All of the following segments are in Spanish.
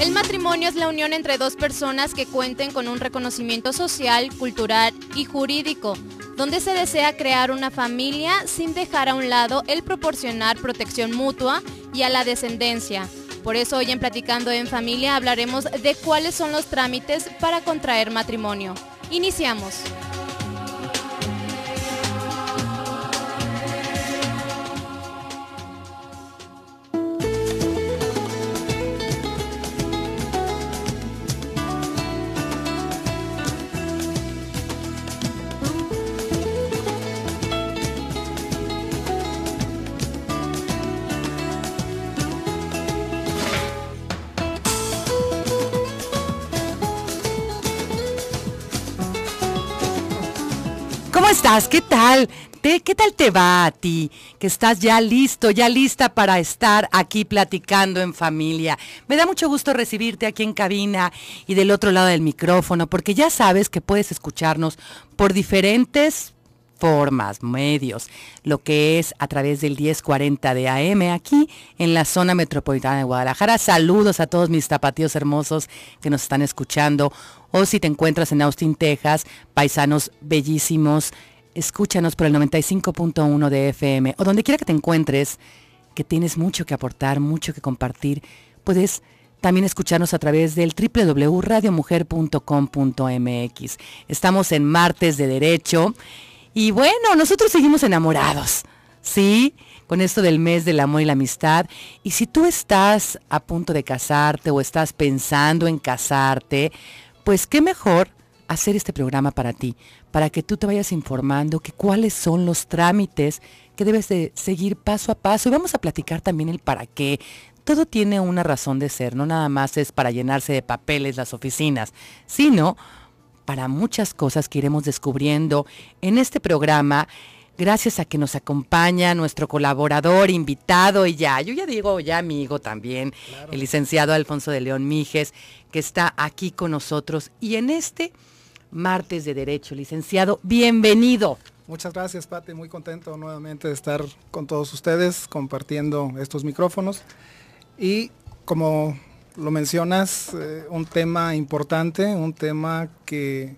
El matrimonio es la unión entre dos personas que cuenten con un reconocimiento social, cultural y jurídico, donde se desea crear una familia sin dejar a un lado el proporcionar protección mutua y a la descendencia. Por eso hoy en Platicando en Familia hablaremos de cuáles son los trámites para contraer matrimonio. Iniciamos. ¿Qué tal? ¿Qué tal te va a ti? Que estás ya listo, ya lista para estar aquí platicando en familia. Me da mucho gusto recibirte aquí en cabina y del otro lado del micrófono, porque ya sabes que puedes escucharnos por diferentes formas, medios, lo que es a través del 1040 de AM aquí en la zona metropolitana de Guadalajara. Saludos a todos mis zapatillos hermosos que nos están escuchando o si te encuentras en Austin, Texas, paisanos bellísimos Escúchanos por el 95.1 de FM o donde quiera que te encuentres, que tienes mucho que aportar, mucho que compartir. Puedes también escucharnos a través del www.radiomujer.com.mx. Estamos en martes de derecho y bueno, nosotros seguimos enamorados, ¿sí? Con esto del mes del amor y la amistad. Y si tú estás a punto de casarte o estás pensando en casarte, pues qué mejor hacer este programa para ti, para que tú te vayas informando que cuáles son los trámites que debes de seguir paso a paso. Y vamos a platicar también el para qué. Todo tiene una razón de ser, no nada más es para llenarse de papeles las oficinas, sino para muchas cosas que iremos descubriendo en este programa. Gracias a que nos acompaña nuestro colaborador, invitado y ya, yo ya digo ya amigo también, el licenciado Alfonso de León Mijes, que está aquí con nosotros y en este Martes de Derecho. Licenciado, bienvenido. Muchas gracias, Pati. Muy contento nuevamente de estar con todos ustedes compartiendo estos micrófonos. Y como lo mencionas, eh, un tema importante, un tema que,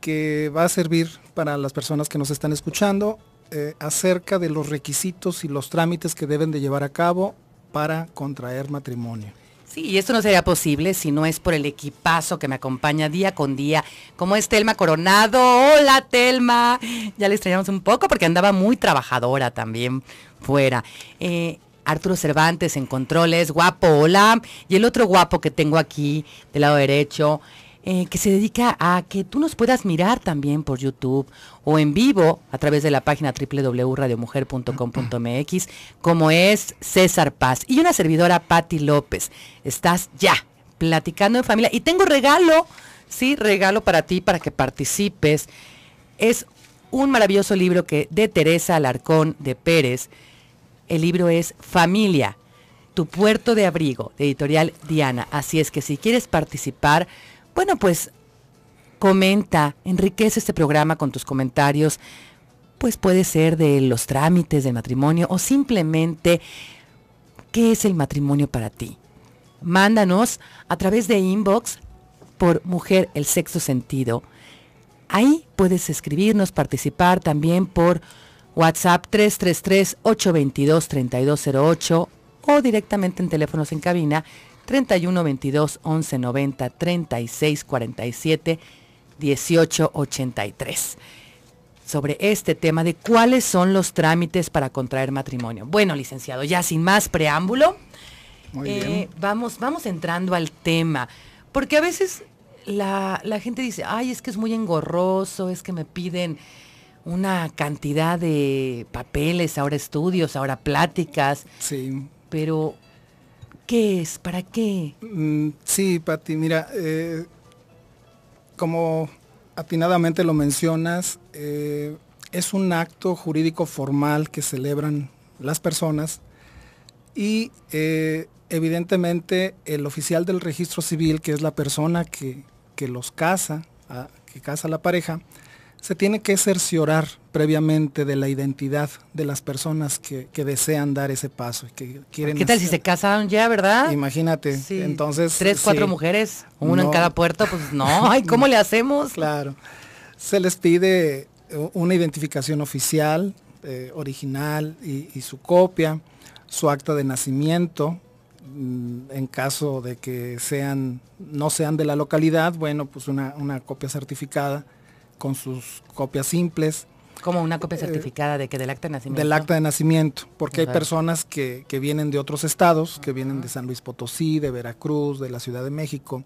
que va a servir para las personas que nos están escuchando eh, acerca de los requisitos y los trámites que deben de llevar a cabo para contraer matrimonio. Sí, y esto no sería posible si no es por el equipazo que me acompaña día con día, como es Telma Coronado. Hola, Telma. Ya le extrañamos un poco porque andaba muy trabajadora también fuera. Eh, Arturo Cervantes en controles, guapo, hola. Y el otro guapo que tengo aquí del lado derecho, eh, que se dedica a que tú nos puedas mirar también por YouTube o en vivo a través de la página www.radiomujer.com.mx, como es César Paz y una servidora Patti López. Estás ya platicando en familia y tengo regalo, sí, regalo para ti para que participes. Es un maravilloso libro que de Teresa Alarcón de Pérez. El libro es Familia, tu puerto de abrigo, de editorial Diana. Así es que si quieres participar, bueno, pues comenta, enriquece este programa con tus comentarios, pues puede ser de los trámites de matrimonio o simplemente qué es el matrimonio para ti. Mándanos a través de inbox por Mujer el Sexto Sentido. Ahí puedes escribirnos, participar también por WhatsApp 333-822-3208 o directamente en teléfonos en cabina 31 22 11 90 36 47 18 83 sobre este tema de cuáles son los trámites para contraer matrimonio. Bueno, licenciado, ya sin más preámbulo, eh, Vamos, vamos entrando al tema, porque a veces la, la, gente dice, ay, es que es muy engorroso, es que me piden una cantidad de papeles, ahora estudios, ahora pláticas. Sí. Pero ¿Qué es? ¿Para qué? Mm, sí, Pati, mira, eh, como atinadamente lo mencionas, eh, es un acto jurídico formal que celebran las personas y eh, evidentemente el oficial del registro civil, que es la persona que, los casa, que casa la pareja, se tiene que cerciorar previamente de la identidad de las personas que, desean dar ese paso. Que quieren ¿Qué tal si se casaron ya, verdad? Imagínate. Entonces. Tres, cuatro mujeres, una en cada puerto, pues no, ¿cómo le hacemos? Claro. Se les pide eh, una identificación oficial, eh, original y, su copia, su acta de nacimiento, mm, en caso de que sean, no sean de la localidad, bueno, pues una, una copia certificada con sus copias simples, como una copia eh, certificada de que del acta de nacimiento. Del acta de nacimiento, porque hay personas que, vienen de otros estados, que vienen de San Luis Potosí, de Veracruz, de la Ciudad de México,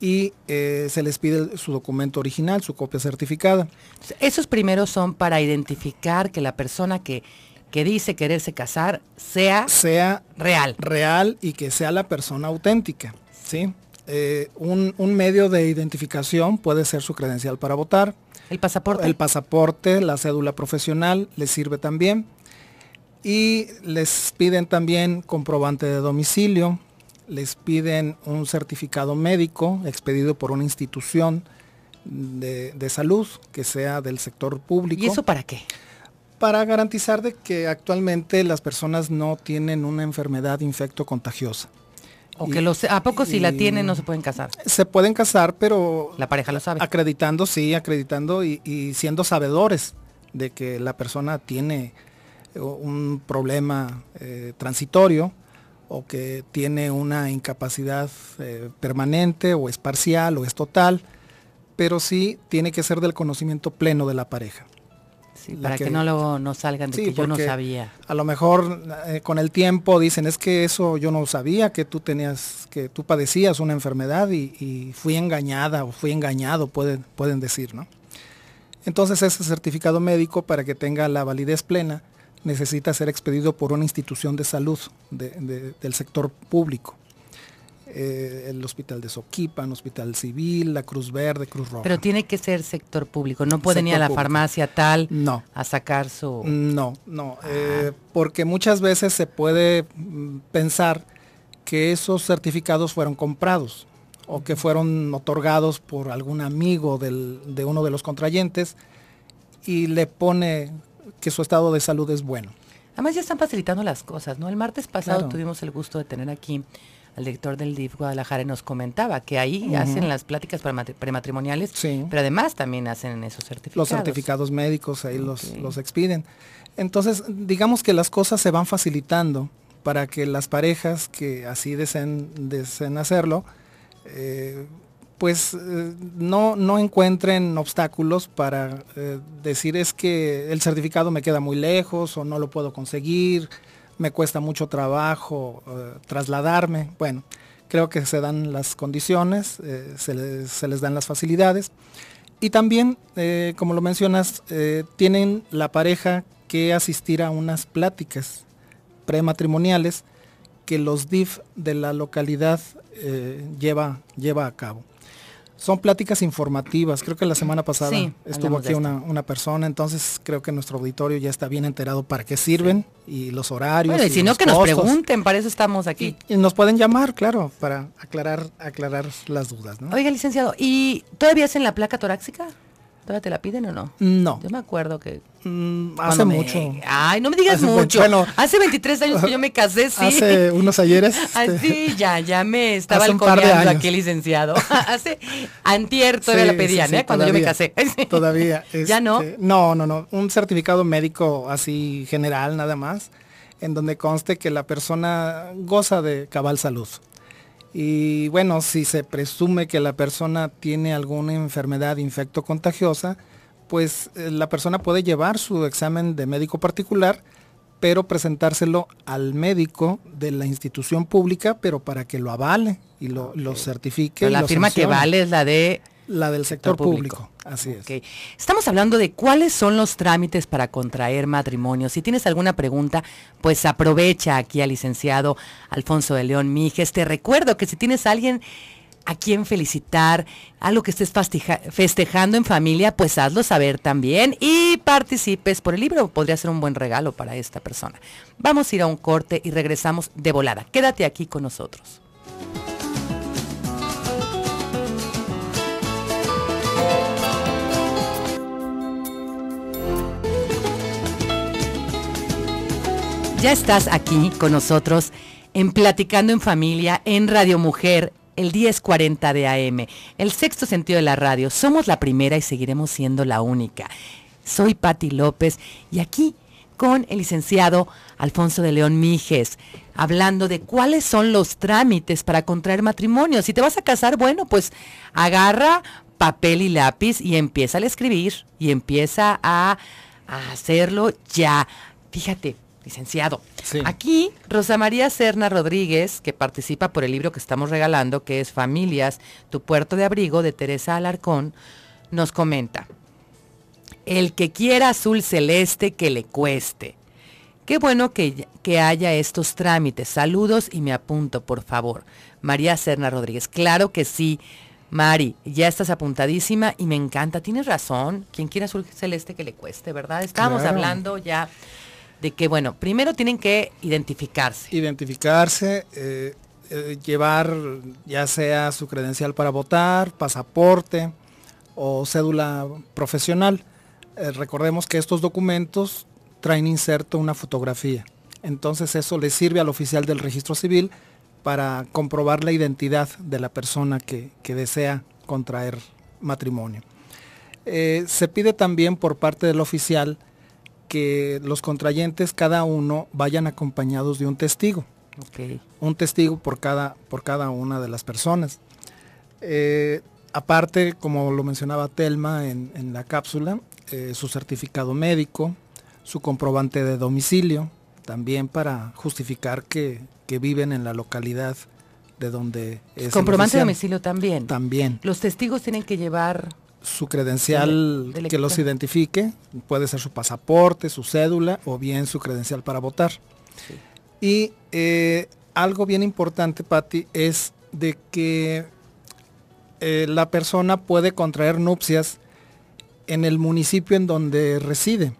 y eh, se les pide su documento original, su copia certificada. Esos primeros son para identificar que la persona que, dice quererse casar sea, sea real. Real y que sea la persona auténtica, ¿sí? Eh, un, un medio de identificación puede ser su credencial para votar, el pasaporte. El pasaporte, la cédula profesional les sirve también. Y les piden también comprobante de domicilio, les piden un certificado médico expedido por una institución de, de, salud que sea del sector público. ¿Y eso para qué? Para garantizar de que actualmente las personas no tienen una enfermedad infecto contagiosa que ¿A poco si la tienen no se pueden casar? Se pueden casar, pero... La pareja lo sabe. Acreditando, sí, acreditando y, siendo sabedores de que la persona tiene eh, un problema eh, transitorio o que tiene una incapacidad eh, permanente o es parcial o es total, pero sí tiene que ser del conocimiento pleno de la pareja para que, no nos salgan de que yo no sabía. A lo mejor eh, con el tiempo dicen, es que eso yo no sabía, que tú tenías, que tú padecías una enfermedad y, fui engañada o fui engañado, pueden, pueden decir, ¿no? Entonces ese certificado médico, para que tenga la validez plena, necesita ser expedido por una institución de salud del sector público. Eh, el hospital de Soquipan, hospital civil, la Cruz Verde, Cruz Roja. Pero tiene que ser sector público, no pueden ir a la farmacia tal a sacar su... No, no, eh, porque muchas veces se puede mm, pensar que esos certificados fueron comprados o que fueron otorgados por algún amigo de uno de los contrayentes y le pone que su estado de salud es bueno. Además ya están facilitando las cosas, ¿no? El martes pasado tuvimos el gusto de tener aquí el director del DIF Guadalajara, nos comentaba que ahí hacen las pláticas prematrimoniales, pero además también hacen esos certificados. Los certificados médicos ahí los, expiden. Entonces, digamos que las cosas se van facilitando para que las parejas que así deseen, deseen hacerlo, eh, pues eh, no, no encuentren obstáculos para eh, decir es que el certificado me queda muy lejos o no lo puedo conseguir me cuesta mucho trabajo eh, trasladarme. Bueno, creo que se dan las condiciones, eh, se, les, dan las facilidades. Y también, eh, como lo mencionas, tienen la pareja que asistir a unas pláticas prematrimoniales que los DIF de la localidad lleva, lleva a cabo son pláticas informativas. Creo que la semana pasada estuvo aquí una, persona, entonces creo que nuestro auditorio ya está bien enterado para qué sirven y los horarios. y si no, que nos pregunten, para eso estamos aquí. Y, nos pueden llamar, claro, para aclarar, aclarar las dudas. ¿no? Oiga, licenciado, ¿y todavía es en la placa torácica? ¿Todavía te la piden o no? No. Yo me acuerdo que... Mm, hace mucho. Ay, no me digas mucho. hace 23 años que yo me casé, sí. Hace unos ayeres. Así, ah, este, ya, ya me estaba de aquí, licenciado. hace antier todavía la pedían, ¿eh? Cuando yo me casé. todavía. ¿Ya no? Este, no, no, no. Un certificado médico así general nada más, en donde conste que la persona goza de cabal salud. Y bueno, si se presume que la persona tiene alguna enfermedad infecto contagiosa, pues eh, la persona puede llevar su examen de médico particular, pero presentárselo al médico de la institución pública, pero para que lo avale y lo, ah, certifique. la firma que vale es la de la del sector, público. Así es. Estamos hablando de cuáles son los trámites para contraer matrimonio. Si tienes alguna pregunta, pues aprovecha aquí al licenciado Alfonso de León Mijes. Te recuerdo que si tienes a alguien a quien felicitar, algo que estés festejando en familia, pues hazlo saber también y participes por el libro. Podría ser un buen regalo para esta persona. Vamos a ir a un corte y regresamos de volada. Quédate aquí con nosotros. Ya estás aquí con nosotros en Platicando en Familia, en Radio Mujer, el 1040 de AM, el sexto sentido de la radio. Somos la primera y seguiremos siendo la única. Soy Patti López y aquí con el licenciado Alfonso de León Mijes, hablando de cuáles son los trámites para contraer matrimonio. Si te vas a casar, bueno, pues agarra papel y lápiz y empieza a escribir y empieza a, a hacerlo ya. Fíjate, licenciado. Aquí, Rosa María Serna Rodríguez, que participa por el libro que estamos regalando, que es Familias, tu puerto de abrigo, de Teresa Alarcón, nos comenta, el que quiera azul celeste, que le cueste. Qué bueno que, haya estos trámites. Saludos y me apunto, por favor. María Serna Rodríguez, claro que sí. Mari, ya estás apuntadísima y me encanta. Tienes razón. Quien quiera azul celeste que le cueste, ¿verdad? Estamos hablando ya de que, bueno, primero tienen que identificarse. Identificarse, eh, eh, llevar ya sea su credencial para votar, pasaporte o cédula profesional. Eh, recordemos que estos documentos traen inserto una fotografía. Entonces eso le sirve al oficial del registro civil para comprobar la identidad de la persona que, desea contraer matrimonio. se pide también por parte del oficial que los contrayentes, cada uno, vayan acompañados de un testigo. Un testigo por cada, por cada una de las personas. Eh, aparte, como lo mencionaba Telma en, la cápsula, eh, su certificado médico, su comprobante de domicilio, también para justificar que, que viven en la localidad de donde es. Comprobante de domicilio también. También. Los testigos tienen que llevar su credencial que los identifique, puede ser su pasaporte, su cédula o bien su credencial para votar. Y eh, algo bien importante, Patti, es de que eh, la persona puede contraer nupcias en el municipio en donde reside.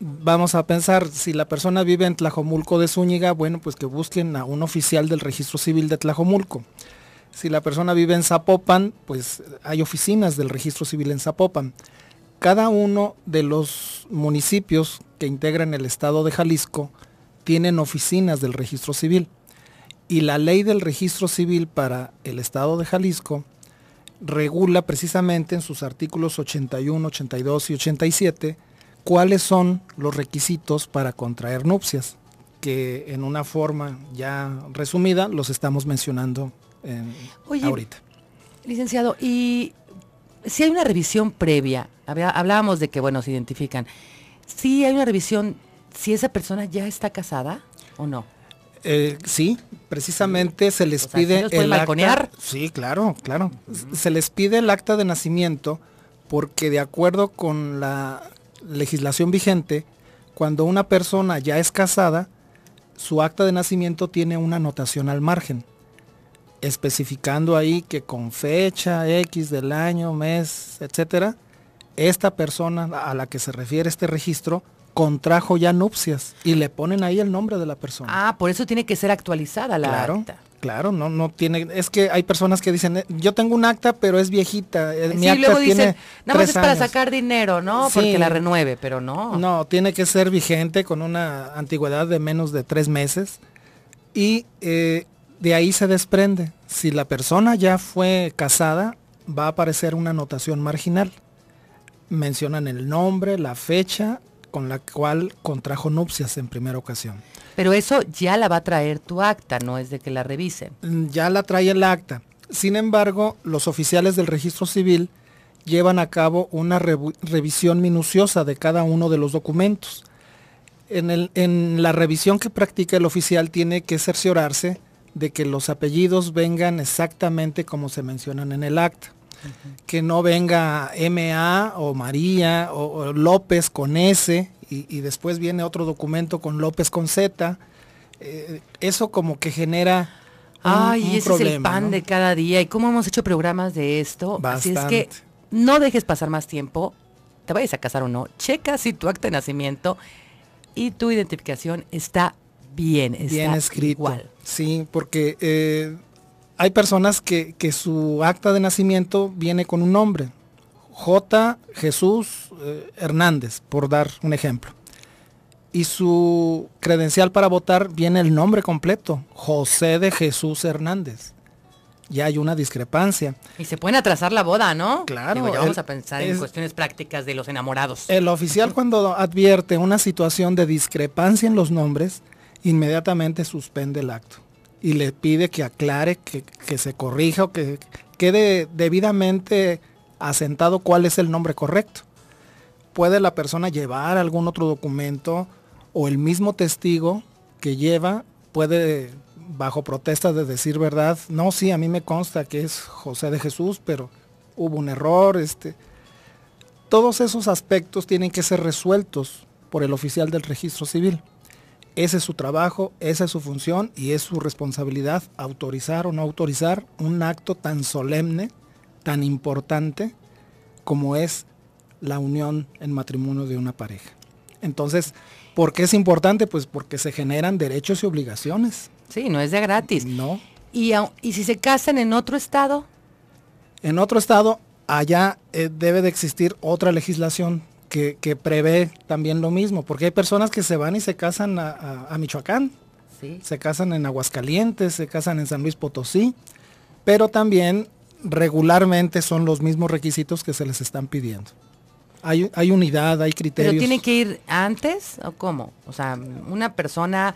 Vamos a pensar, si la persona vive en Tlajomulco de Zúñiga, bueno, pues que busquen a un oficial del registro civil de Tlajomulco. Si la persona vive en Zapopan, pues hay oficinas del registro civil en Zapopan. Cada uno de los municipios que integran el estado de Jalisco tienen oficinas del registro civil. Y la ley del registro civil para el estado de Jalisco regula precisamente en sus artículos 81, 82 y 87 cuáles son los requisitos para contraer nupcias, que en una forma ya resumida los estamos mencionando ahorita. Licenciado, y si hay una revisión previa, hablábamos de que, bueno, se identifican, si hay una revisión, si esa persona ya está casada o no. Eh, sí, precisamente se les pide el Sí, claro, claro. Se les pide el acta de nacimiento porque de acuerdo con la legislación vigente, cuando una persona ya es casada, su acta de nacimiento tiene una anotación al margen especificando ahí que con fecha X del año, mes, etcétera, esta persona a la que se refiere este registro contrajo ya nupcias y le ponen ahí el nombre de la persona. Ah, por eso tiene que ser actualizada la acta. Claro, no, no tiene, es que hay personas que dicen, eh, yo tengo un acta, pero es viejita, eh, sí, mi acta luego dicen, nada más es para sacar dinero, ¿no? Porque la renueve, pero no. No, tiene que ser vigente con una antigüedad de menos de tres meses y eh, de ahí se desprende. Si la persona ya fue casada, va a aparecer una anotación marginal. Mencionan el nombre, la fecha con la cual contrajo nupcias en primera ocasión. Pero eso ya la va a traer tu acta, no es de que la revise. Mm, ya la trae el acta. Sin embargo, los oficiales del registro civil llevan a cabo una revisión minuciosa de cada uno de los documentos. en, la revisión que practica el oficial tiene que cerciorarse de que los apellidos vengan exactamente como se mencionan en el acta. Que no venga MA o María o, López con S y, después viene otro documento con López con Z. Eh, eso como que genera... Ay, ese es el pan de cada día. ¿Y cómo hemos hecho programas de esto? Así es que no dejes pasar más tiempo. Te vayas a casar o no. Checa si tu acta de nacimiento y tu identificación está bien, está bien escrito. Igual. Sí, porque eh, hay personas que, su acta de nacimiento viene con un nombre. J. Jesús eh, Hernández, por dar un ejemplo. Y su credencial para votar viene el nombre completo, José de Jesús Hernández ya hay una discrepancia. Y se pueden atrasar la boda, ¿no? Claro. ya vamos a pensar en cuestiones prácticas de los enamorados. El oficial cuando advierte una situación de discrepancia en los nombres, inmediatamente suspende el acto y le pide que aclare, que, se corrija o que quede debidamente asentado cuál es el nombre correcto. Puede la persona llevar algún otro documento o el mismo testigo que lleva puede bajo protesta de decir verdad, no, sí, a mí me consta que es José de Jesús, pero hubo un error, este todos esos aspectos tienen que ser resueltos por el oficial del registro civil. Ese es su trabajo, esa es su función y es su responsabilidad autorizar o no autorizar un acto tan solemne, tan importante como es la unión en matrimonio de una pareja. Entonces, ¿por qué es importante? Pues porque se generan derechos y obligaciones. Sí, no es de gratis. No. ¿Y, si se casan en otro estado? En otro estado, allá eh, debe de existir otra legislación que, prevé también lo mismo, porque hay personas que se van y se casan a, Michoacán, se casan en Aguascalientes, se casan en San Luis Potosí, pero también regularmente son los mismos requisitos que se les están pidiendo. Hay, unidad, hay criterios. ¿Pero tiene que ir antes o cómo? O sea, una persona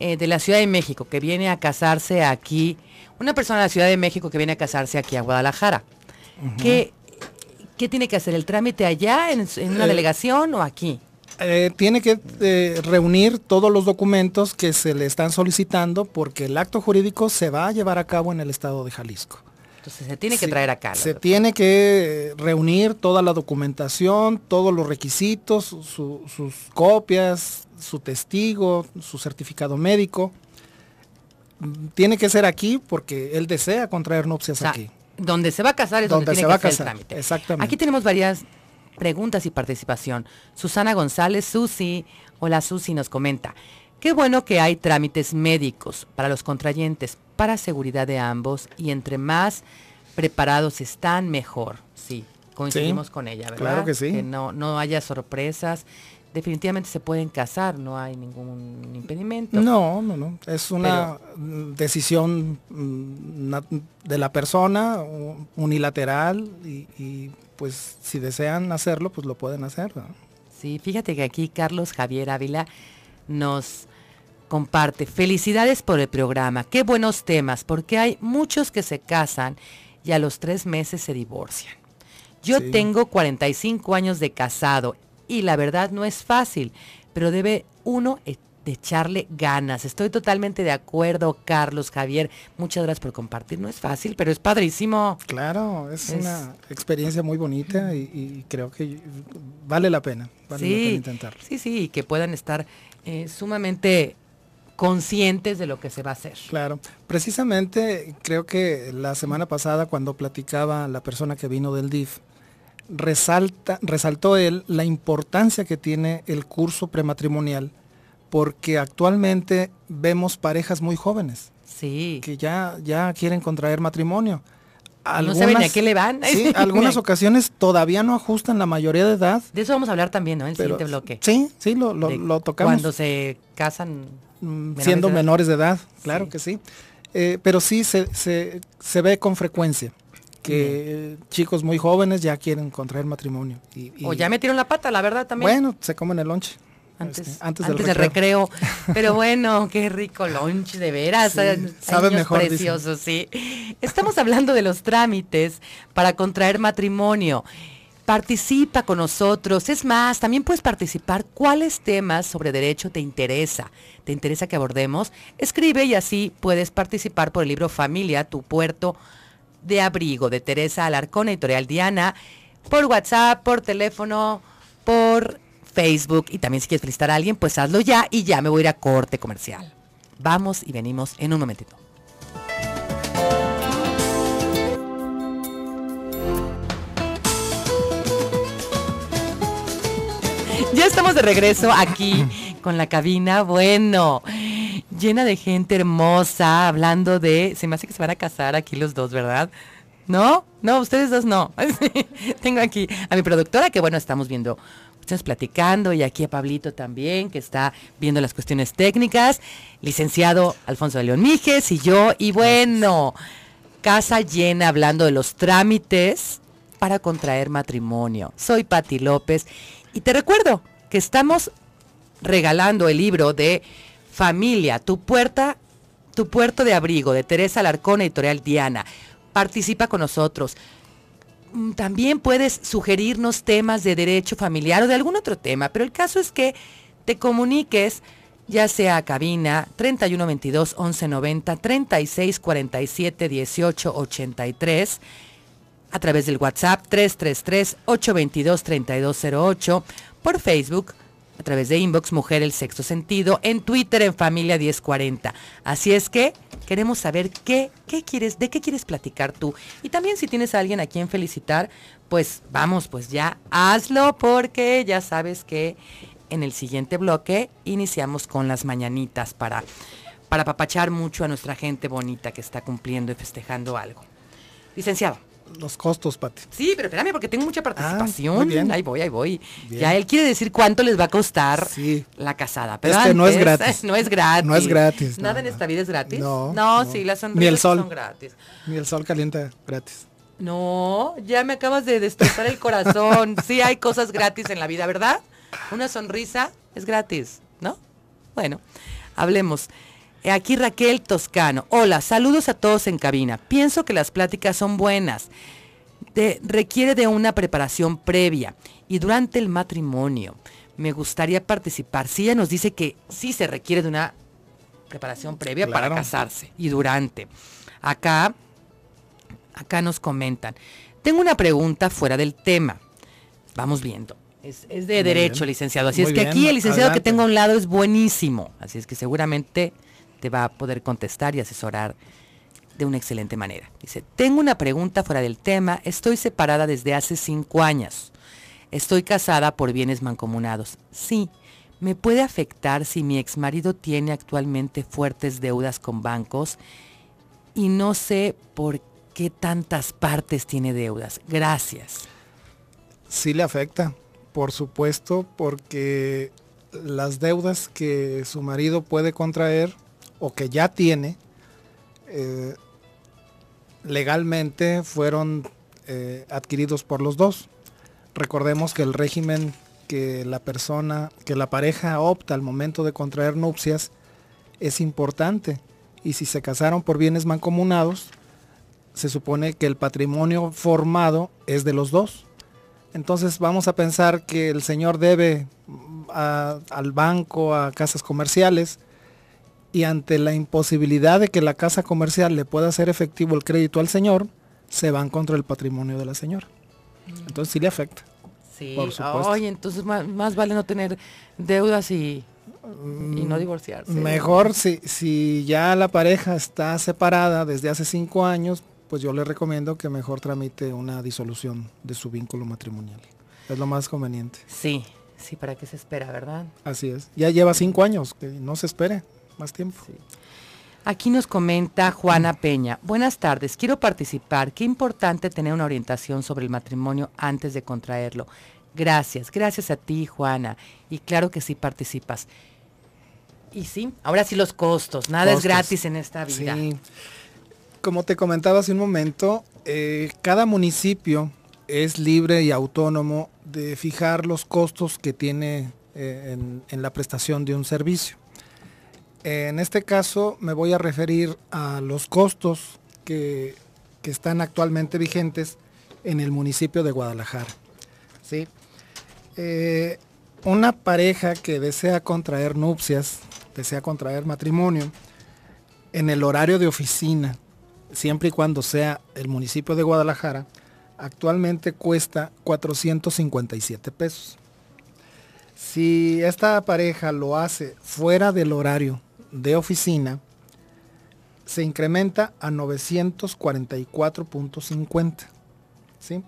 eh, de la Ciudad de México que viene a casarse aquí, una persona de la Ciudad de México que viene a casarse aquí a Guadalajara, que ¿Qué tiene que hacer? ¿El trámite allá, en, una eh, delegación o aquí? Eh, tiene que eh, reunir todos los documentos que se le están solicitando porque el acto jurídico se va a llevar a cabo en el estado de Jalisco. Entonces se tiene que traer acá. Se tiene que reunir toda la documentación, todos los requisitos, sus copias, su testigo, su certificado médico. Mm, tiene que ser aquí porque él desea contraer nupcias aquí donde se va a casar es donde, tiene a el trámite. Exactamente. Aquí tenemos varias preguntas y participación. Susana González, Susi, hola Susi, nos comenta. Qué bueno que hay trámites médicos para los contrayentes, para seguridad de ambos y entre más preparados están, mejor. Sí, coincidimos con ella, ¿verdad? Claro que sí. Que no, no haya sorpresas definitivamente se pueden casar, no hay ningún impedimento. No, no, no. Es una decisión mm, de la persona unilateral y, pues si desean hacerlo, pues lo pueden hacer. Sí, fíjate que aquí Carlos Javier Ávila nos comparte, felicidades por el programa, qué buenos temas, porque hay muchos que se casan y a los tres meses se divorcian. Yo tengo 45 años de casado y la verdad no es fácil, pero debe uno eh, echarle ganas. Estoy totalmente de acuerdo, Carlos, Javier. Muchas gracias por compartir. No es fácil, pero es padrísimo. Claro, es, una experiencia muy bonita y, creo que vale la pena. Vale la pena intentarlo. Sí, sí, y que puedan estar eh, sumamente conscientes de lo que se va a hacer. Claro, precisamente creo que la semana pasada cuando platicaba la persona que vino del DIF, resalta, resaltó él la importancia que tiene el curso prematrimonial, porque actualmente vemos parejas muy jóvenes sí. que ya, ya quieren contraer matrimonio. no saben a qué le van. algunas ocasiones todavía no ajustan la mayoría de edad. De eso vamos a hablar también, ¿no? En el siguiente bloque. Sí, sí, lo, lo, tocamos. Cuando se casan. Mm, siendo menores de edad, claro que sí. Eh, pero sí se, se, se ve con frecuencia que chicos muy jóvenes ya quieren contraer matrimonio. Y, o ya metieron la pata, la verdad también. Bueno, se comen el lonche. Antes, este, antes, del, recreo. Pero bueno, qué rico lunch, de veras. Sí, sabe mejor. Preciosos, sí. Estamos hablando de los trámites para contraer matrimonio. Participa con nosotros. Es más, también puedes participar cuáles temas sobre derecho te interesa. ¿Te interesa que abordemos? Escribe y así puedes participar por el libro Familia, tu puerto de abrigo de Teresa Alarcón, editorial Diana, por WhatsApp, por teléfono, por Facebook y también si quieres felicitar a alguien, pues hazlo ya y ya me voy a ir a corte comercial. Vamos y venimos en un momentito. Ya estamos de regreso aquí con la cabina. Bueno, llena de gente hermosa, hablando de, se me hace que se van a casar aquí los dos, ¿verdad? No, no, ustedes dos no. Tengo aquí a mi productora que bueno, estamos viendo, estamos platicando y aquí a Pablito también que está viendo las cuestiones técnicas, licenciado Alfonso de León Mijes y yo y bueno, casa llena hablando de los trámites para contraer matrimonio. Soy Patti López y te recuerdo que estamos regalando el libro de Familia, tu puerta, tu puerto de abrigo, de Teresa Alarcón, editorial Diana. Participa con nosotros. Mm, también puedes sugerirnos temas de derecho familiar o de algún otro tema, pero el caso es que te comuniques ya sea a cabina 3122 1190 3647 1883 a través del WhatsApp 333 822 3208 por Facebook a través de inbox Mujer el Sexto Sentido, en Twitter en Familia 1040. Así es que queremos saber qué, qué quieres, de qué quieres platicar tú. Y también si tienes a alguien a quien felicitar, pues vamos, pues ya hazlo porque ya sabes que en el siguiente bloque iniciamos con las mañanitas para para papachar mucho a nuestra gente bonita que está cumpliendo y festejando algo. Licenciado los costos, Pati. Sí, pero espérame, porque tengo mucha ah, participación. Ahí voy, ahí voy. Ya él quiere decir cuánto les va a costar sí. la casada. Pero este no es gratis. No es gratis. No es gratis. Nada en esta vida es gratis. No, no, sí, las sonrisas el sol. son gratis. Ni el sol calienta gratis. No, ya me acabas de destrozar el corazón. sí hay cosas gratis en la vida, ¿verdad? Una sonrisa es gratis, ¿no? Bueno, hablemos. Aquí Raquel Toscano. Hola, saludos a todos en cabina. Pienso que las pláticas son buenas. requiere de una preparación previa y durante el matrimonio. Me gustaría participar. Si sí, ella nos dice que sí se requiere de una preparación previa para casarse y durante. Acá, acá nos comentan. Tengo una pregunta fuera del tema. Vamos viendo. Es, de derecho, licenciado. Así es que aquí el licenciado que tengo a un lado es buenísimo. Así es que seguramente va a poder contestar y asesorar de una excelente manera. Dice, tengo una pregunta fuera del tema, estoy separada desde hace cinco años, estoy casada por bienes mancomunados. Sí, ¿me puede afectar si mi ex marido tiene actualmente fuertes deudas con bancos y no sé por qué tantas partes tiene deudas? Gracias. Sí le afecta, por supuesto, porque las deudas que su marido puede contraer o que ya tiene, eh, legalmente fueron eh, adquiridos por los dos. Recordemos que el régimen que la persona, que la pareja opta al momento de contraer nupcias es importante. Y si se casaron por bienes mancomunados, se supone que el patrimonio formado es de los dos. Entonces vamos a pensar que el señor debe mm, al banco, a casas comerciales, y ante la imposibilidad de que la casa comercial le pueda hacer efectivo el crédito al señor, se van contra el patrimonio de la señora. Mm. Entonces sí le afecta. Sí, por supuesto. oye, entonces más, vale no tener deudas y, no mm, divorciarse. Mejor si, si ya la pareja está separada desde hace cinco años, pues yo le recomiendo que mejor tramite una disolución de su vínculo matrimonial. Es lo más conveniente. Sí, sí, para qué se espera, ¿verdad? Así es. Ya lleva cinco años, que no se espere más tiempo. Aquí nos comenta Juana Peña. Buenas tardes, quiero participar. Qué importante tener una orientación sobre el matrimonio antes de contraerlo. Gracias, gracias a ti, Juana. Y claro que sí participas. Y sí, ahora sí los costos. Nada es gratis en esta vida. Sí. Como te comentaba hace un momento, eh, cada municipio es libre y autónomo de fijar los costos que tiene eh, en la prestación de un servicio. En este caso me voy a referir a los costos que, están actualmente vigentes en el municipio de Guadalajara. Eh, una pareja que desea contraer nupcias, desea contraer matrimonio, en el horario de oficina, siempre y cuando sea el municipio de Guadalajara, actualmente cuesta 457 pesos. Si esta pareja lo hace fuera del horario de oficina se incrementa a 944.50. ¿sí?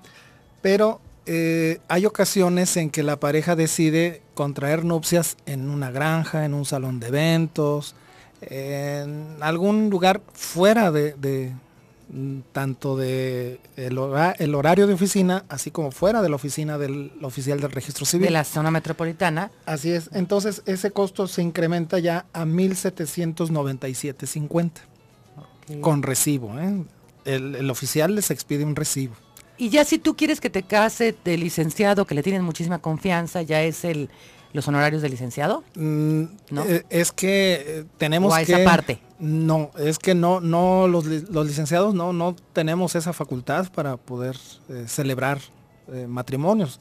Pero eh, hay ocasiones en que la pareja decide contraer nupcias en una granja, en un salón de eventos, en algún lugar fuera de, Mm, tanto de el, horario de oficina, así como fuera de la oficina del oficial del registro civil. De la zona metropolitana. Así es. Entonces ese costo se incrementa ya a 1.797.50 con recibo. ¿eh? El, el, oficial les expide un recibo. Y ya si tú quieres que te case de licenciado, que le tienes muchísima confianza, ya es el, los honorarios de licenciado? Mm, ¿No? Eh, es que eh, tenemos o a esa parte. No, es que no, no, los, licenciados no, no tenemos esa facultad para poder eh, celebrar matrimonios.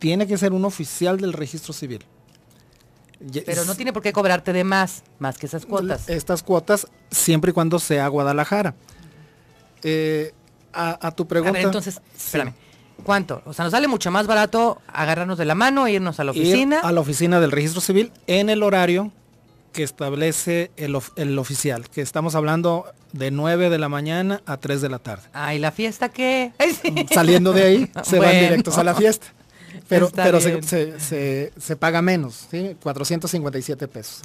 Tiene que ser un oficial del registro civil. Pero no tiene por qué cobrarte de más, más que esas cuotas. Estas cuotas siempre y cuando sea Guadalajara. a, tu pregunta. A entonces, espérame. ¿Cuánto? O sea, nos sale mucho más barato agarrarnos de la mano e irnos a la oficina. a la oficina del registro civil en el horario que establece el, oficial, que estamos hablando de 9 de la mañana a 3 de la tarde. Ah, ¿y la fiesta qué? Saliendo de ahí, se van directos a la fiesta. Pero, se, paga menos, 457 pesos.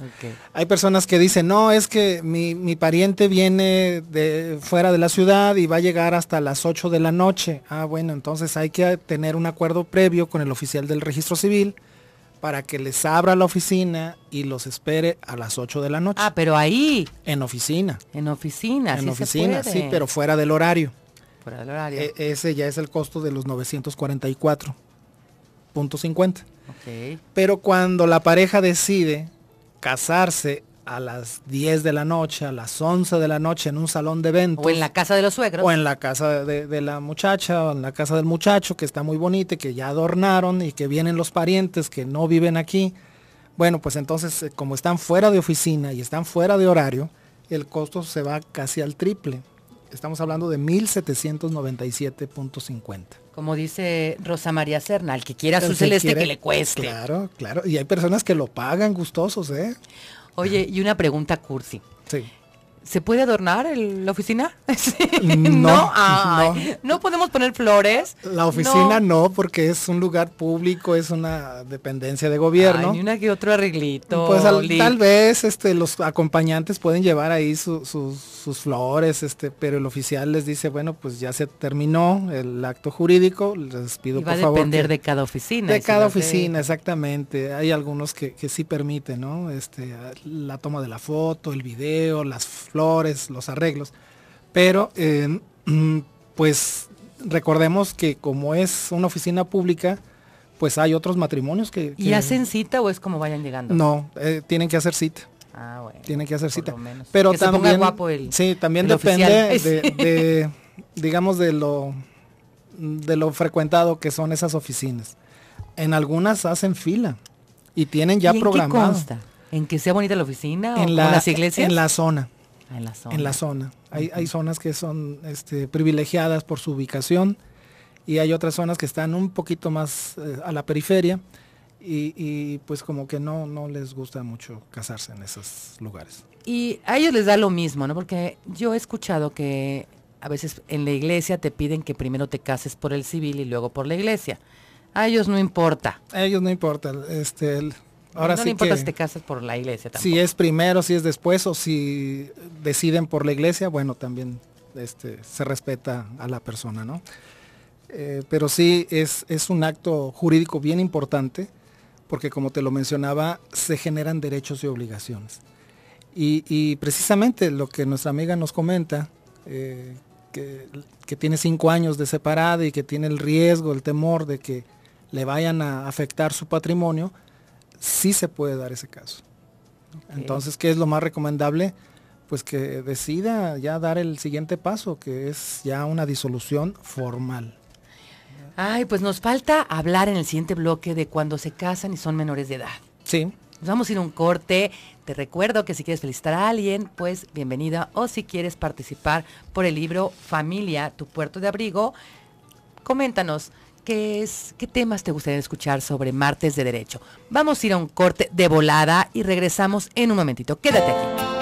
Hay personas que dicen, no, es que mi, pariente viene de fuera de la ciudad y va a llegar hasta las 8 de la noche. Ah, bueno, entonces hay que tener un acuerdo previo con el oficial del registro civil para que les abra la oficina y los espere a las 8 de la noche. Ah, pero ahí. En oficina. En oficina, En oficina, se puede. sí, pero fuera del horario. Fuera del horario. E, ese ya es el costo de los 944. Pero cuando la pareja decide casarse a las 10 de la noche, a las 11 de la noche en un salón de eventos. O en la casa de los suegros. O en la casa de, la muchacha, o en la casa del muchacho, que está muy bonita, que ya adornaron y que vienen los parientes que no viven aquí. Bueno, pues entonces, eh, como están fuera de oficina y están fuera de horario, el costo se va casi al triple estamos hablando de 1797.50. Como dice Rosa María Cerna, al que quiera su celeste que le cueste. Claro, claro. Y hay personas que lo pagan gustosos, ¿eh? Oye, y una pregunta cursi. Sí. ¿Se puede adornar la oficina? Mm, no, ¿No? podemos poner flores. La oficina no. porque es un lugar público, es una dependencia de gobierno. Y una que otro arreglito. Pues tal vez este, los acompañantes pueden llevar ahí sus sus flores, este, pero el oficial les dice, bueno, pues ya se terminó el acto jurídico, les pido por favor. a depender de cada oficina. De cada oficina, exactamente. Hay algunos que, sí permiten, ¿no? Este, la toma de la foto, el video, las flores, los arreglos. Pero, eh, pues, recordemos que como es una oficina pública, pues hay otros matrimonios que... ¿Y hacen cita o es como vayan llegando? No, eh, tienen que hacer cita. Ah, Tiene que hacer cita. Pero también, sí, también depende de, digamos, de lo, de lo frecuentado que son esas oficinas. En algunas hacen fila y tienen ya ¿Y en Qué ¿En que sea bonita la oficina o la, las iglesias? Ah, en la zona. en la zona. Hay, zonas que son este, privilegiadas por su ubicación y hay otras zonas que están un poquito más eh, a la periferia y, pues como que no, no les gusta mucho casarse en esos lugares. Y a ellos les da lo mismo, ¿no? Porque yo he escuchado que a veces en la iglesia te piden que primero te cases por el civil y luego por la iglesia. A ellos no importa. A ellos no importa. Este, ahora no, sí importa si te casas por la iglesia tampoco. Si es primero, si es después o si deciden por la iglesia, bueno, también este, se respeta a la persona, ¿no? Eh, pero sí es, es un acto jurídico bien importante porque como te lo mencionaba, se generan derechos y obligaciones. Y, precisamente lo que nuestra amiga nos comenta, eh, que, tiene cinco años de separada y que tiene el riesgo, el temor de que le vayan a afectar su patrimonio, sí se puede dar ese caso. Entonces, ¿qué es lo más recomendable? Pues que decida ya dar el siguiente paso, que es ya una disolución formal. Ay, pues nos falta hablar en el siguiente bloque de cuando se casan y son menores de edad. Sí. vamos a ir a un corte. Te recuerdo que si quieres felicitar a alguien, pues bienvenida. O si quieres participar por el libro Familia, tu puerto de abrigo, coméntanos qué es, qué temas te gustaría escuchar sobre martes de derecho. Vamos a ir a un corte de volada y regresamos en un momentito. Quédate aquí.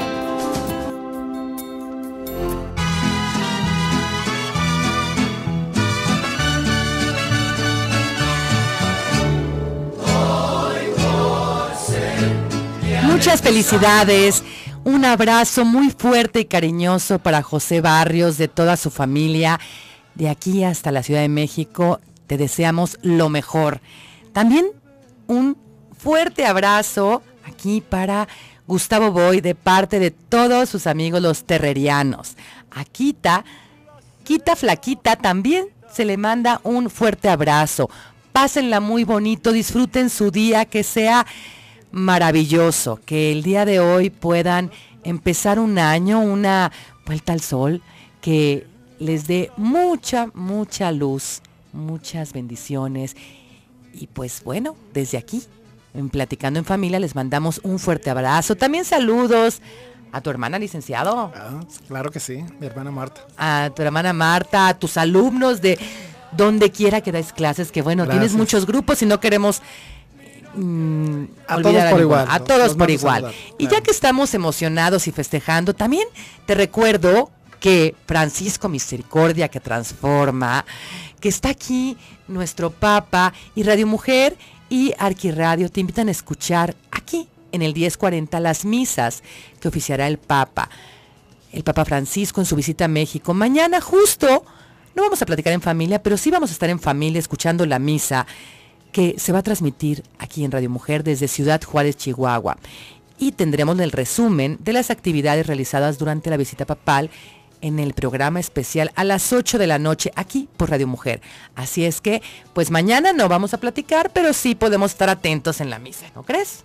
felicidades. Un abrazo muy fuerte y cariñoso para José Barrios, de toda su familia, de aquí hasta la Ciudad de México. Te deseamos lo mejor. También un fuerte abrazo aquí para Gustavo Boy de parte de todos sus amigos los terrerianos. A Quita, Quita Flaquita también se le manda un fuerte abrazo. Pásenla muy bonito, disfruten su día, que sea maravilloso que el día de hoy puedan empezar un año, una vuelta al sol, que les dé mucha, mucha luz, muchas bendiciones. Y pues bueno, desde aquí, en Platicando en Familia, les mandamos un fuerte abrazo. También saludos a tu hermana, licenciado. Ah, claro que sí, mi hermana Marta. A tu hermana Marta, a tus alumnos de donde quiera que dais clases, que bueno, tienes muchos grupos y no queremos Mm, a todos por igual. Y ya que estamos emocionados y festejando, también te recuerdo que Francisco Misericordia que transforma, que está aquí nuestro Papa y Radio Mujer y Arquiradio te invitan a escuchar aquí en el 1040 las misas que oficiará el Papa. El Papa Francisco en su visita a México. Mañana justo no vamos a platicar en familia, pero sí vamos a estar en familia escuchando la misa que se va a transmitir aquí en Radio Mujer desde Ciudad Juárez, Chihuahua. Y tendremos el resumen de las actividades realizadas durante la visita papal en el programa especial a las 8 de la noche aquí por Radio Mujer. Así es que, pues mañana no vamos a platicar, pero sí podemos estar atentos en la misa, ¿no crees?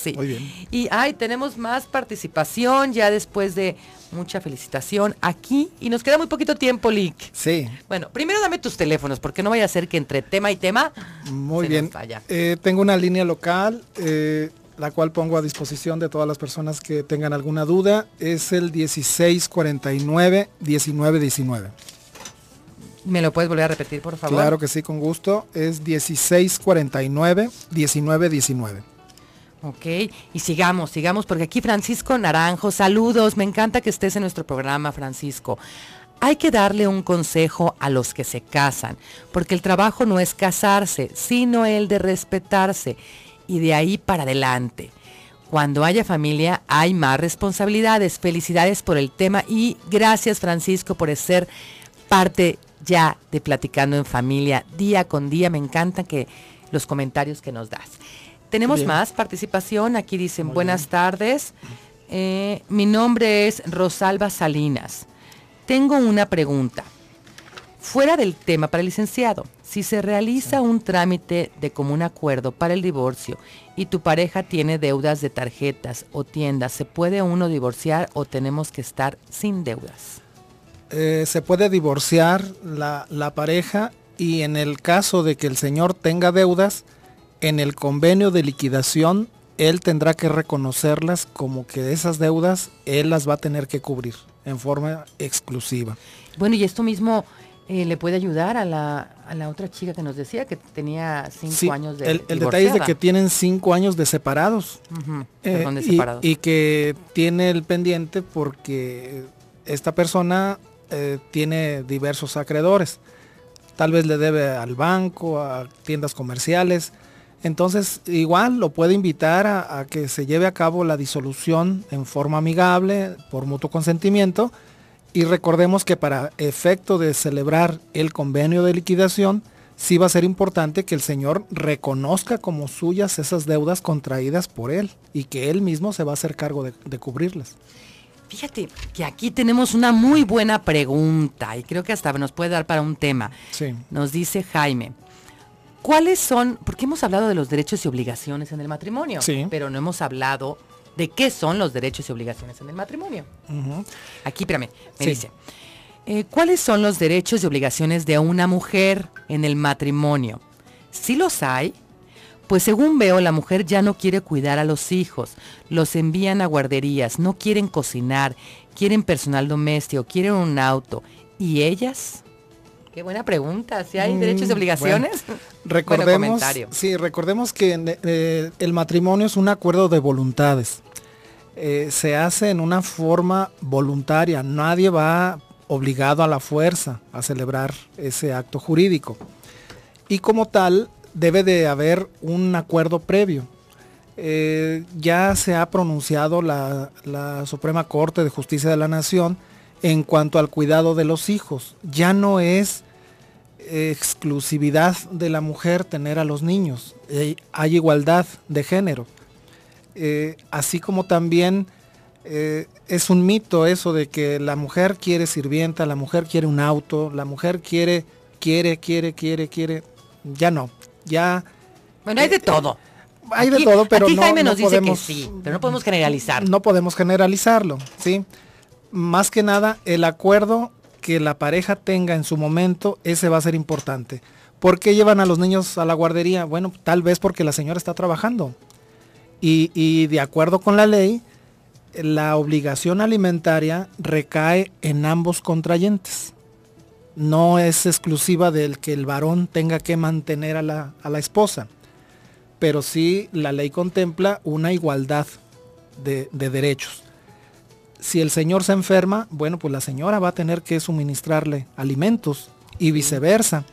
Sí. Muy bien. Y ay, tenemos más participación ya después de mucha felicitación aquí y nos queda muy poquito tiempo, Lick. Sí. Bueno, primero dame tus teléfonos porque no vaya a ser que entre tema y tema. Muy bien. Eh, tengo una línea local. Eh, la cual pongo a disposición de todas las personas que tengan alguna duda, es el 1649-1919. ¿Me lo puedes volver a repetir, por favor? Claro que sí, con gusto. Es 1649-1919. Ok, y sigamos, sigamos, porque aquí Francisco Naranjo, saludos, me encanta que estés en nuestro programa, Francisco. Hay que darle un consejo a los que se casan, porque el trabajo no es casarse, sino el de respetarse, y de ahí para adelante. Cuando haya familia hay más responsabilidades. Felicidades por el tema y gracias Francisco por ser parte ya de Platicando en Familia día con día. Me encanta que los comentarios que nos das. Tenemos más participación. Aquí dicen, buenas tardes. Eh, mi nombre es Rosalba Salinas. Tengo una pregunta. Fuera del tema para el licenciado, si se realiza un trámite de común acuerdo para el divorcio y tu pareja tiene deudas de tarjetas o tiendas, ¿se puede uno divorciar o tenemos que estar sin deudas? Eh, se puede divorciar la pareja y en el caso de que el señor tenga deudas, en el convenio de liquidación él tendrá que reconocerlas como que esas deudas él las va a tener que cubrir en forma exclusiva. Bueno, y esto mismo eh, le puede ayudar a la, otra chica que nos decía que tenía cinco años de El, el detalle es de que tienen cinco años de separados. Eh, de separados. Y, que tiene el pendiente porque esta persona eh, tiene diversos acreedores. Tal vez le debe al banco, a tiendas comerciales, entonces, igual lo puede invitar a, que se lleve a cabo la disolución en forma amigable, por mutuo consentimiento. Y recordemos que para efecto de celebrar el convenio de liquidación, sí va a ser importante que el señor reconozca como suyas esas deudas contraídas por él y que él mismo se va a hacer cargo de, de cubrirlas. Fíjate que aquí tenemos una muy buena pregunta y creo que hasta nos puede dar para un tema. Sí. Nos dice Jaime. ¿Cuáles son, porque hemos hablado de los derechos y obligaciones en el matrimonio, pero no hemos hablado de qué son los derechos y obligaciones en el matrimonio? Aquí, espérame, me dice, eh, ¿cuáles son los derechos y obligaciones de una mujer en el matrimonio? Si los hay, pues según veo, la mujer ya no quiere cuidar a los hijos, los envían a guarderías, no quieren cocinar, quieren personal doméstico, quieren un auto. ¿Y ellas? Qué buena pregunta. ¿Si hay mm, derechos y obligaciones? recordemos, sí, recordemos que eh, el matrimonio es un acuerdo de voluntades. Eh, se hace en una forma voluntaria. Nadie va obligado a la fuerza a celebrar ese acto jurídico. Y como tal, debe de haber un acuerdo previo. Eh, ya se ha pronunciado la, la, Suprema Corte de Justicia de la Nación en cuanto al cuidado de los hijos. Ya no es exclusividad de la mujer tener a los niños. hay igualdad de género. Eh, así como también eh, es un mito eso de que la mujer quiere sirvienta, la mujer quiere un auto, la mujer quiere, quiere, quiere, quiere, quiere. Ya no, ya. Bueno, hay de eh, todo. Hay de todo, pero no, nos dice que sí, pero no podemos generalizar. No podemos generalizarlo, sí. Más que nada, el acuerdo que la pareja tenga en su momento, ese va a ser importante. ¿Por qué llevan a los niños a la guardería? Bueno, tal vez porque la señora está trabajando. Y, de acuerdo con la ley, la obligación alimentaria recae en ambos contrayentes. No es exclusiva del que el varón tenga que mantener a la, esposa, pero sí la ley contempla una igualdad de derechos si el señor se enferma, bueno, pues la señora va a tener que suministrarle alimentos y viceversa.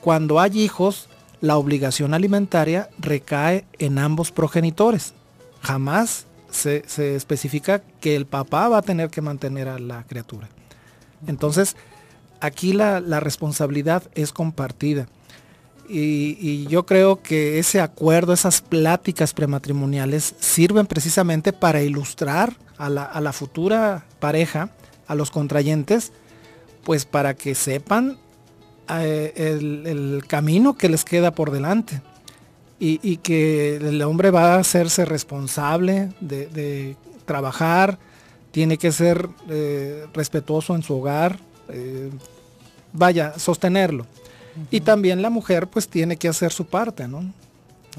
Cuando hay hijos, la obligación alimentaria recae en ambos progenitores. Jamás se, especifica que el papá va a tener que mantener a la criatura. Entonces, aquí la responsabilidad es compartida. Y, yo creo que ese acuerdo, esas pláticas prematrimoniales sirven precisamente para ilustrar a la, futura pareja, a los contrayentes, pues para que sepan eh, el, camino que les queda por delante. Y, que el hombre va a hacerse responsable de, trabajar, tiene que ser eh, respetuoso en su hogar, eh, vaya, sostenerlo. Y también la mujer pues tiene que hacer su parte, ¿no?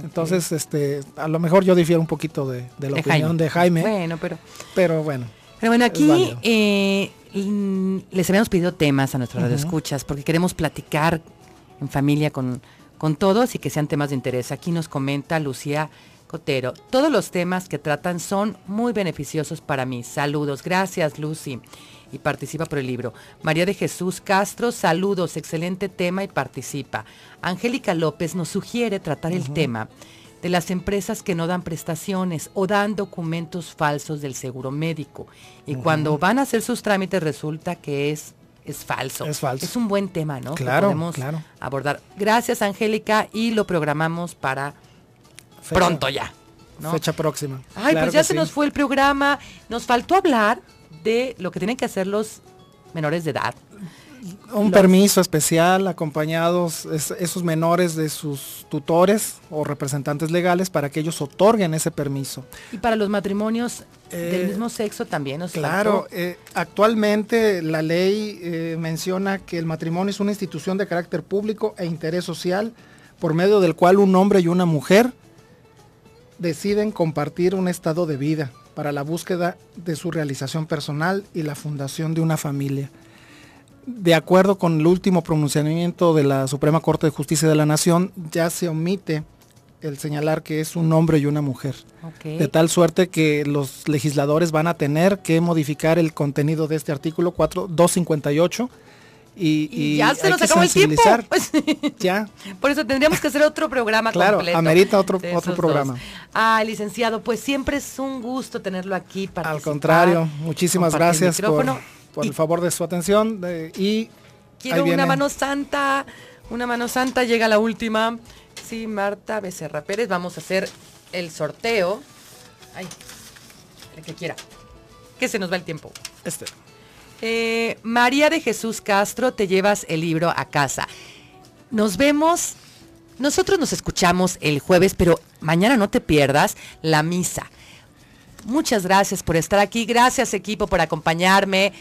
Entonces, este, a lo mejor yo difiero un poquito de, de la opinión de Jaime. Bueno, pero... Pero bueno. Pero bueno, aquí eh, les habíamos pedido temas a nuestras radioescuchas porque queremos platicar en familia con, con todos y que sean temas de interés. Aquí nos comenta Lucía Otero. Todos los temas que tratan son muy beneficiosos para mí. Saludos. Gracias, Lucy. Y participa por el libro. María de Jesús Castro, saludos. Excelente tema y participa. Angélica López nos sugiere tratar el tema de las empresas que no dan prestaciones o dan documentos falsos del seguro médico. Y cuando van a hacer sus trámites resulta que es, es falso. Es falso. Es un buen tema, ¿no? Claro, podemos abordar. Gracias, Angélica, y lo programamos para pronto ya. Fecha próxima. Ay, pues ya se nos fue el programa. Nos faltó hablar de lo que tienen que hacer los menores de edad. Un permiso especial acompañados esos menores de sus tutores o representantes legales para que ellos otorguen ese permiso. Y para los matrimonios del eh, mismo sexo también. ¿no? claro, eh, actualmente la ley eh, menciona que el matrimonio es una institución de carácter público e interés social por medio del cual un hombre y una mujer deciden compartir un estado de vida para la búsqueda de su realización personal y la fundación de una familia. De acuerdo con el último pronunciamiento de la Suprema Corte de Justicia de la Nación, ya se omite el señalar que es un hombre y una mujer. De tal suerte que los legisladores van a tener que modificar el contenido de este artículo 4258. Y, ya se nos acabó el tiempo. Pues. ya. Por eso tendríamos que hacer otro programa claro, amerita otro, otro programa. Ah, licenciado, pues siempre es un gusto tenerlo aquí. para Al contrario, muchísimas gracias por, el favor de su atención. y quiero una mano santa, una mano santa, llega la última. Sí, Marta Becerra Pérez, vamos a hacer el sorteo. el que quiera. Que se nos va el tiempo. Este. Eh, María de Jesús Castro, te llevas el libro a casa. Nos vemos. Nosotros nos escuchamos el jueves, pero mañana no te pierdas la misa. Muchas gracias por estar aquí. Gracias equipo por acompañarme.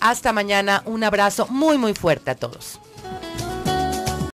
Hasta mañana. Un abrazo muy, muy fuerte a todos.